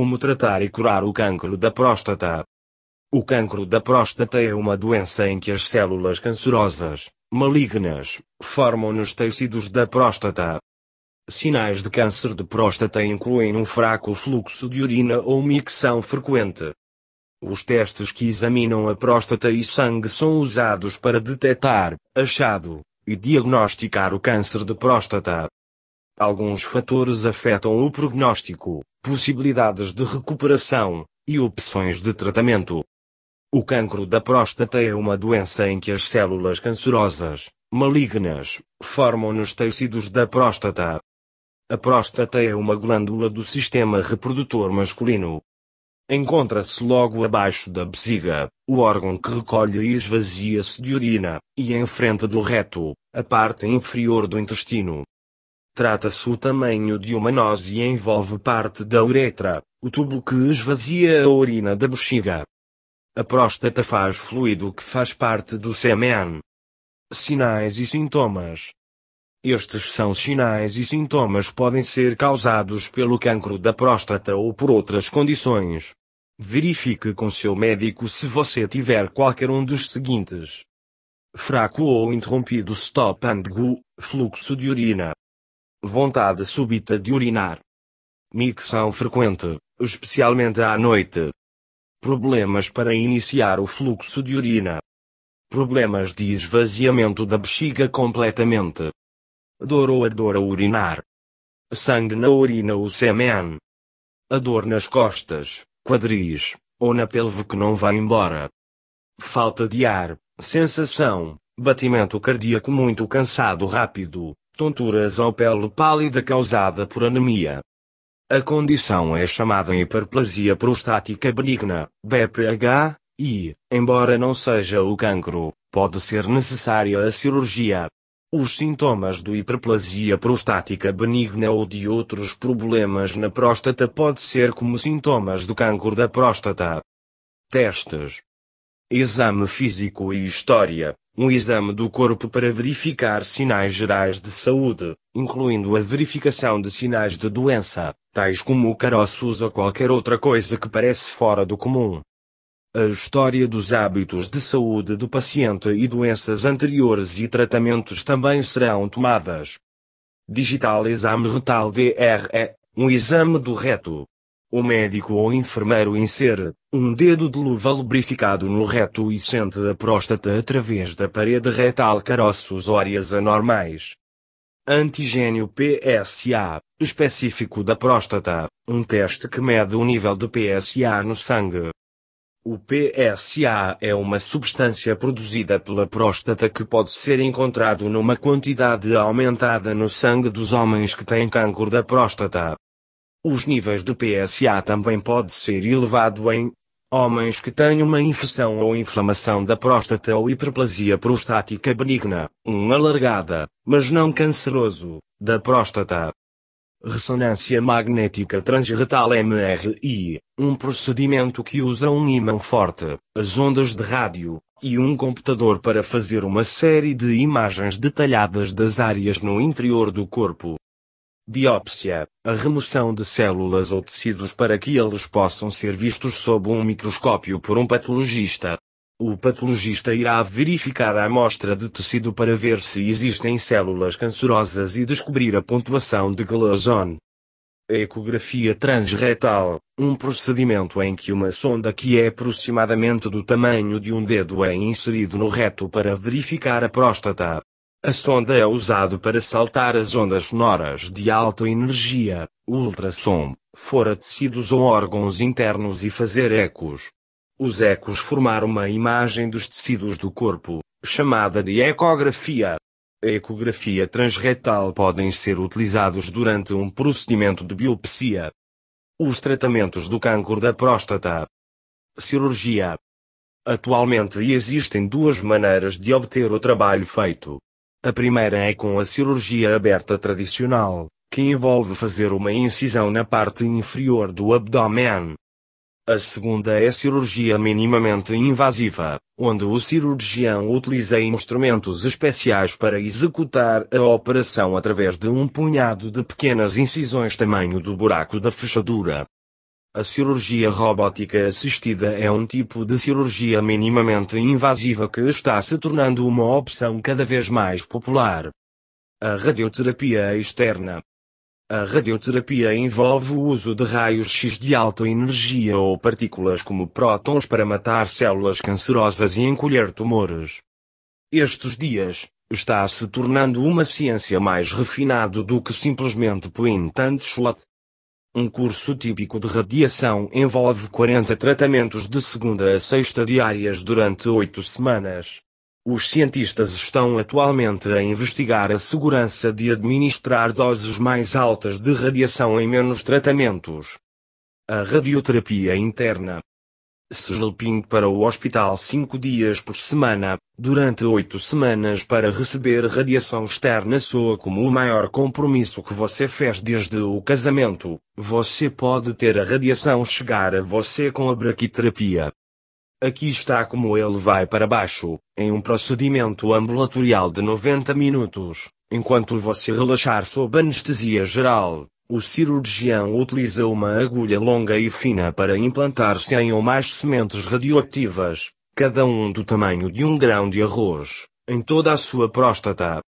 Como tratar e curar o cancro da próstata? O cancro da próstata é uma doença em que as células cancerosas, malignas, formam nos tecidos da próstata. Sinais de câncer de próstata incluem um fraco fluxo de urina ou micção frequente. Os testes que examinam a próstata e sangue são usados para detectar, achado, e diagnosticar o câncer de próstata. Alguns fatores afetam o prognóstico, possibilidades de recuperação e opções de tratamento. O cancro da próstata é uma doença em que as células cancerosas, malignas, formam nos tecidos da próstata. A próstata é uma glândula do sistema reprodutor masculino encontra-se logo abaixo da bexiga, o órgão que recolhe e esvazia-se de urina, e em frente do reto, a parte inferior do intestino. Trata-se o tamanho de uma noz e envolve parte da uretra, o tubo que esvazia a urina da bexiga. A próstata faz fluido que faz parte do sêmen. Sinais e sintomas. Estes são sinais e sintomas podem ser causados pelo cancro da próstata ou por outras condições. Verifique com seu médico se você tiver qualquer um dos seguintes: fraco ou interrompido stop and go, fluxo de urina, vontade súbita de urinar, micção frequente, especialmente à noite, problemas para iniciar o fluxo de urina, problemas de esvaziamento da bexiga completamente, dor ou a dor a urinar, sangue na urina ou sêmen, a dor nas costas, quadris, ou na pelve que não vai embora, falta de ar, sensação, batimento cardíaco muito cansado rápido, tonturas ou pele pálida causada por anemia. A condição é chamada hiperplasia prostática benigna, BPH, e, embora não seja o cancro, pode ser necessária a cirurgia. Os sintomas do hiperplasia prostática benigna ou de outros problemas na próstata pode ser como sintomas do cancro da próstata. Testes. Exame físico e história um exame do corpo para verificar sinais gerais de saúde, incluindo a verificação de sinais de doença, tais como caroços ou qualquer outra coisa que parece fora do comum. A história dos hábitos de saúde do paciente e doenças anteriores e tratamentos também serão tomadas. Digital Exame Retal DRE, um exame do reto, o médico ou enfermeiro insere um dedo de luva lubrificado no reto e sente a próstata através da parede retal óreas anormais. Antigênio PSA, específico da próstata, um teste que mede o nível de PSA no sangue. O PSA é uma substância produzida pela próstata que pode ser encontrado numa quantidade aumentada no sangue dos homens que têm câncer da próstata, os níveis de PSA também pode ser elevado em homens que têm uma infecção ou inflamação da próstata ou hiperplasia prostática benigna, um alargada, mas não canceroso, da próstata. Ressonância magnética transretal MRI, um procedimento que usa um imã forte, as ondas de rádio, e um computador para fazer uma série de imagens detalhadas das áreas no interior do corpo, biópsia, a remoção de células ou tecidos para que eles possam ser vistos sob um microscópio por um patologista. O patologista irá verificar a amostra de tecido para ver se existem células cancerosas e descobrir a pontuação de glazon. ecografia transretal, um procedimento em que uma sonda que é aproximadamente do tamanho de um dedo é inserido no reto para verificar a próstata. A sonda é usado para saltar as ondas sonoras de alta energia, ultrassom, fora tecidos ou órgãos internos e fazer ecos. Os ecos formar uma imagem dos tecidos do corpo, chamada de ecografia. A ecografia transretal podem ser utilizados durante um procedimento de biopsia. Os tratamentos do câncer da próstata. Cirurgia. Atualmente existem duas maneiras de obter o trabalho feito a primeira é com a cirurgia aberta tradicional, que envolve fazer uma incisão na parte inferior do abdômen. A segunda é cirurgia minimamente invasiva, onde o cirurgião utiliza instrumentos especiais para executar a operação através de um punhado de pequenas incisões tamanho do buraco da fechadura, a cirurgia robótica assistida é um tipo de cirurgia minimamente invasiva que está se tornando uma opção cada vez mais popular. A radioterapia externa. A radioterapia envolve o uso de raios-x de alta energia ou partículas como prótons para matar células cancerosas e encolher tumores. Estes dias, está se tornando uma ciência mais refinada do que simplesmente point and shot um curso típico de radiação envolve 40 tratamentos de segunda a sexta diárias durante oito semanas. Os cientistas estão atualmente a investigar a segurança de administrar doses mais altas de radiação em menos tratamentos. A radioterapia interna Sergil Pinto para o hospital cinco dias por semana, durante oito semanas para receber radiação externa soa como o maior compromisso que você fez desde o casamento. Você pode ter a radiação chegar a você com a braquiterapia. Aqui está como ele vai para baixo, em um procedimento ambulatorial de 90 minutos, enquanto você relaxar sob anestesia geral, o cirurgião utiliza uma agulha longa e fina para implantar 100 ou mais sementes radioativas, cada um do tamanho de um grão de arroz, em toda a sua próstata.